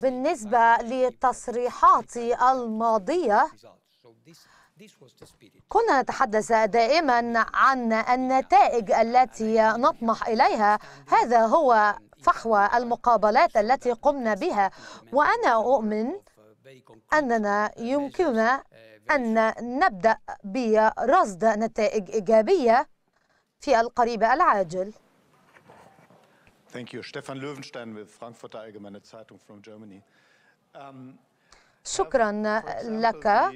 بالنسبة للتصريحات الماضية كنا نتحدث دائما عن النتائج التي نطمح إليها هذا هو فحوى المقابلات التي قمنا بها وأنا أؤمن أننا يمكننا أن نبدأ برصد نتائج إيجابية في القريب العاجل Thank you. Stefan Löwenstein with Frankfurter Allgemeine Zeitung from Germany. Um, شكرا لك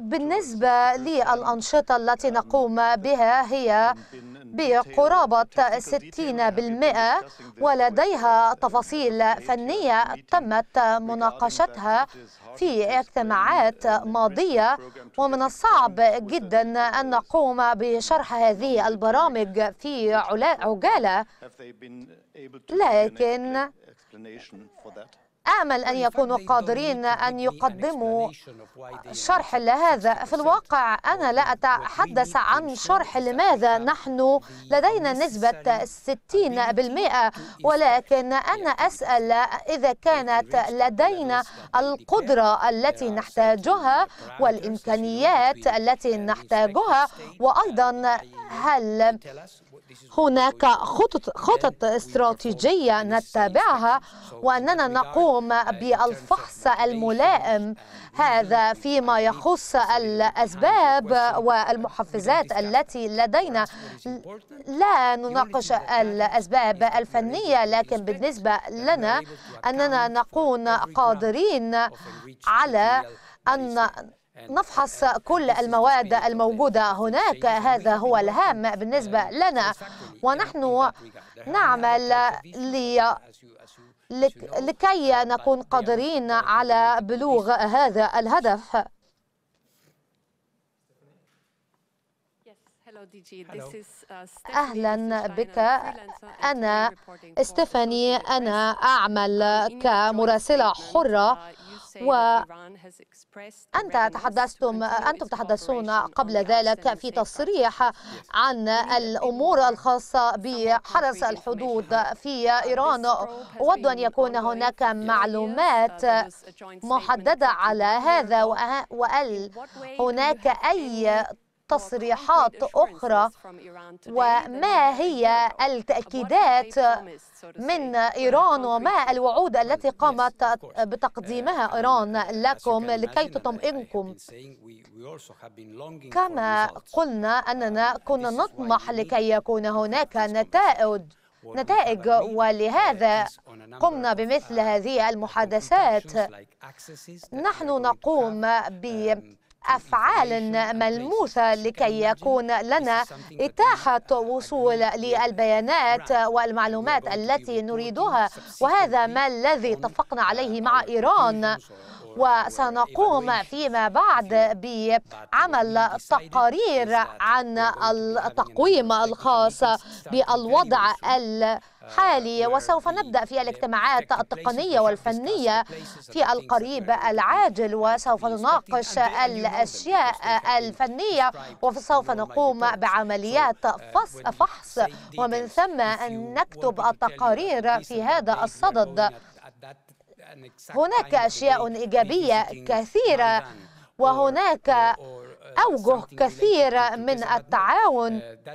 بالنسبة للأنشطة التي نقوم بها هي بقرابة 60% ولديها تفاصيل فنية تمت مناقشتها في اجتماعات ماضية ومن الصعب جدا أن نقوم بشرح هذه البرامج في عجالة لكن آمل أن يكونوا قادرين أن يقدموا شرح لهذا في الواقع أنا لا أتحدث عن شرح لماذا نحن لدينا نسبة 60% ولكن أنا أسأل إذا كانت لدينا القدرة التي نحتاجها والإمكانيات التي نحتاجها وأيضا هل هناك خطط, خطط استراتيجية نتبعها وأننا نقوم بالفحص الملائم هذا فيما يخص الأسباب والمحفزات التي لدينا لا نناقش الأسباب الفنية لكن بالنسبة لنا أننا نكون قادرين على أن نفحص كل المواد الموجودة هناك هذا هو الهام بالنسبة لنا ونحن نعمل لي لكي uh, نكون قادرين على بلوغ هذا الهدف uh, أهلا بك أنا ستيفاني أنا أعمل كمراسلة حرة uh, وأنت تحدثتم أنتم تحدثون قبل ذلك في تصريح عن الأمور الخاصة بحرس الحدود في إيران أود أن يكون هناك معلومات محددة على هذا وهل هناك أي تصريحات أخرى وما هي التأكيدات من إيران وما الوعود التي قامت بتقديمها إيران لكم لكي تطمئنكم كما قلنا أننا كنا نطمح لكي يكون هناك نتائج نتائج ولهذا قمنا بمثل هذه المحادثات نحن نقوم ب أفعال ملموسة لكي يكون لنا إتاحة وصول للبيانات والمعلومات التي نريدها وهذا ما الذي اتفقنا عليه مع إيران وسنقوم فيما بعد بعمل تقارير عن التقويم الخاص بالوضع ال حالي آه، وسوف نبدأ في الاجتماعات التقنية والفنية في القريب العاجل وسوف نناقش الأشياء الفنية وسوف نقوم بعمليات uh, فحص ومن ثم نكتب التقارير في هذا الصدد هناك أشياء إيجابية كثيرة وهناك أوجه كثيرة من التعاون uh,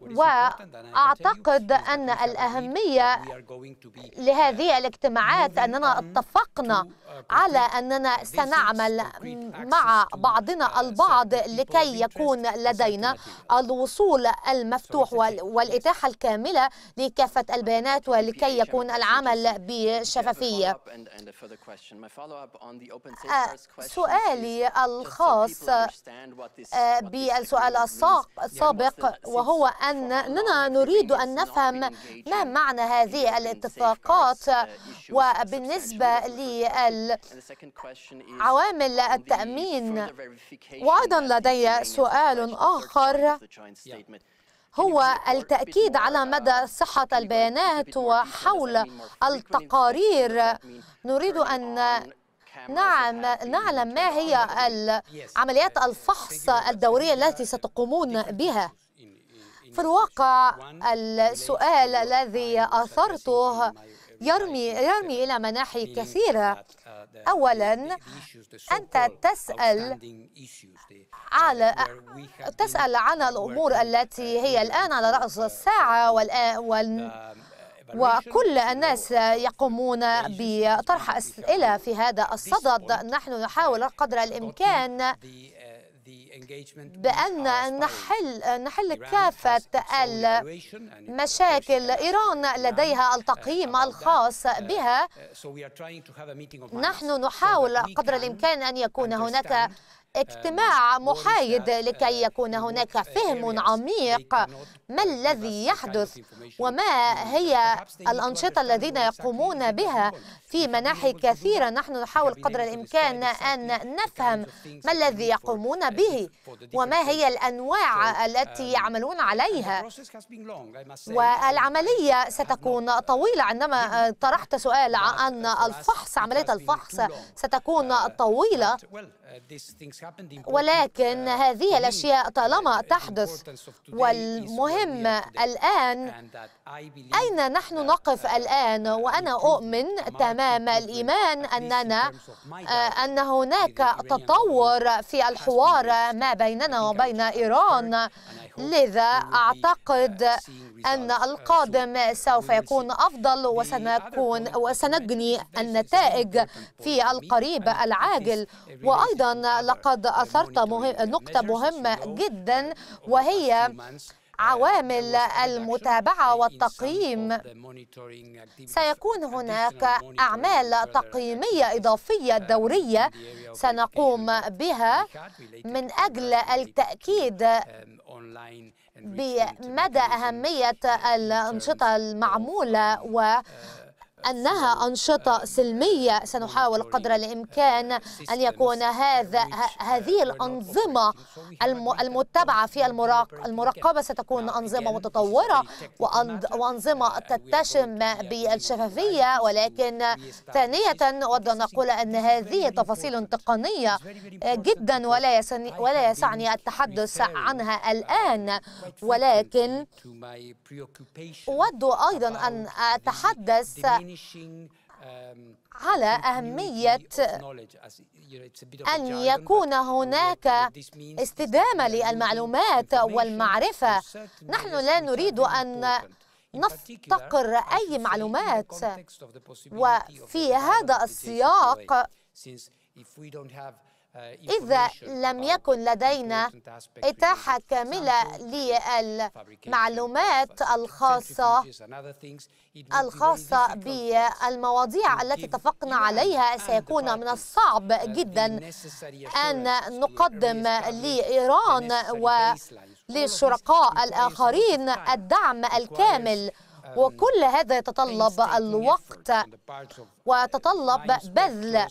وأعتقد أن الأهمية لهذه uh, الاجتماعات أننا اتفقنا uh, على أننا سنعمل مع بعضنا uh, البعض لكي يكون لدينا الوصول المفتوح والإتاحة الكاملة لكافة البيانات ولكي يكون العمل بشفافية آه، سؤالي الخاص آه، بالسؤال الساق سابق وهو أننا نريد أن نفهم ما معنى هذه الاتفاقات وبالنسبة لعوامل التأمين وأيضا لدي سؤال آخر هو التأكيد على مدى صحة البيانات وحول التقارير نريد أن نعم نعلم ما هي عمليات الفحص الدورية التي ستقومون بها في الواقع السؤال الذي أثرته يرمي يرمي إلى مناحي كثيرة أولا أنت تسأل على تسأل عن الأمور التي هي الآن على رأس الساعة والآن وكل الناس يقومون بطرح أسئلة في هذا الصدد نحن نحاول قدر الإمكان بأن نحل نحل كافة المشاكل إيران لديها التقييم الخاص بها نحن نحاول قدر الإمكان أن يكون هناك اجتماع محايد لكي يكون هناك فهم عميق ما الذي يحدث وما هي الأنشطة الذين يقومون بها في مناحي كثيرة نحن نحاول قدر الإمكان أن نفهم ما الذي يقومون به وما هي الأنواع التي يعملون عليها والعملية ستكون طويلة عندما طرحت سؤال عن الفحص عملية الفحص ستكون طويلة ولكن uh, هذه الأشياء طالما uh, تحدث والمهم الآن أين نحن نقف uh, الآن وأنا أؤمن تمام الإيمان أننا آه، أن هناك تطور في الحوار ما بيننا وبين إيران لذا أعتقد أن القادم سوف يكون أفضل وسنكون وسنجني النتائج في القريب العاجل وأيضا لقد أثرت مهم نقطة مهمة جدا وهي عوامل المتابعة والتقييم سيكون هناك أعمال تقييمية إضافية دورية سنقوم بها من أجل التأكيد بمدى أهمية الأنشطة المعمولة و uh, أنها أنشطة سلمية سنحاول قدر الإمكان أن يكون هذا هذه الأنظمة المتبعة في المراقبة ستكون أنظمة متطورة وأنظمة تتشم بالشفافية ولكن ثانية أود أن أقول أن هذه تفاصيل تقنية جدا ولا ولا يسعني التحدث عنها الآن ولكن أود أيضا أن أتحدث Um, على أهمية أن يكون هناك استدامة للمعلومات والمعرفة نحن لا نريد أن نفتقر أي معلومات وفي هذا السياق آه، إذا لم يكن لدينا إتاحة كاملة للمعلومات الخاصة الخاصة بالمواضيع التي اتفقنا عليها سيكون من الصعب جدا أن نقدم لإيران وللشركاء الآخرين الدعم الكامل um, وكل هذا يتطلب الوقت uh, ويتطلب بذل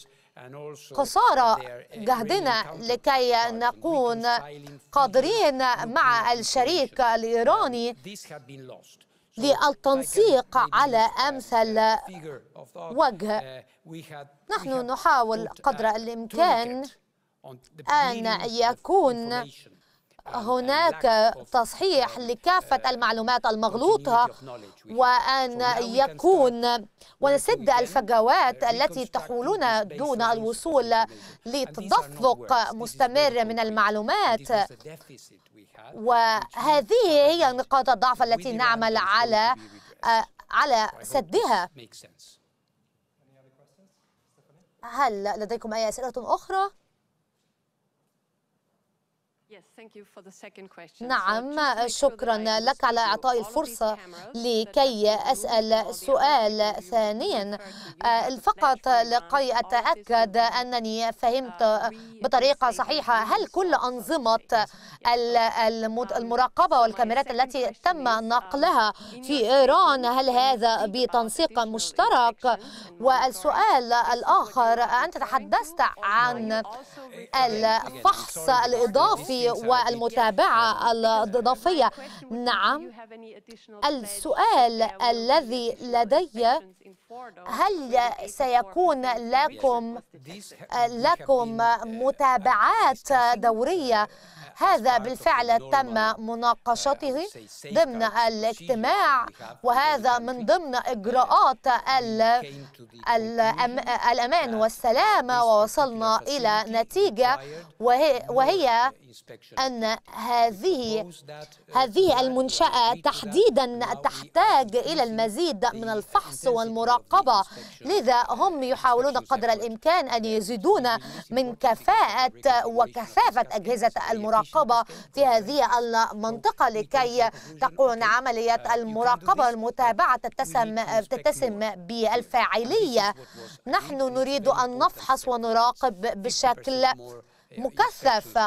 قصارى جهدنا لكي نكون قادرين مع الشريك الإيراني للتنسيق على أمثل وجه uh, نحن نحاول قدر الإمكان أن يكون هناك تصحيح لكافة المعلومات المغلوطة وأن يكون ونسد الفجوات التي تحولنا دون الوصول لتدفق مستمر من المعلومات وهذه هي نقاط الضعف التي نعمل على على سدها هل لديكم أي أسئلة أخرى؟ نعم شكرا لك على إعطاء الفرصة لكي أسأل سؤال ثانيا آه، فقط لكي أتأكد أنني uh, فهمت بطريقة صحيحة هل كل أنظمة um, المراقبة والكاميرات التي تم um, نقلها في إيران هل هذا بتنسيق مشترك والسؤال الآخر أنت تحدثت عن الفحص الإضافي والمتابعة الإضافية نعم السؤال الذي لدي هل سيكون لكم لكم متابعات دورية هذا بالفعل تم مناقشته ضمن الاجتماع وهذا من ضمن إجراءات الأمان والسلام ووصلنا إلى نتيجة وهي أن هذه uh, هذه المنشأة تحديدا تحتاج إلى المزيد من الفحص والمراقبة لذا هم يحاولون قدر الإمكان أن يزيدون من كفاءة وكثافة أجهزة المراقبة في هذه المنطقة لكي تكون uh, عملية المراقبة والمتابعة تتسم تتسم بالفاعلية نحن نريد أن نفحص ونراقب بشكل مكثف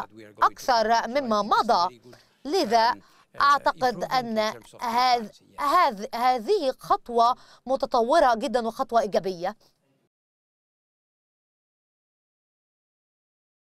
أكثر مما مضى لذا uh, uh, أعتقد أن هذه خطوة متطورة جدا وخطوة إيجابية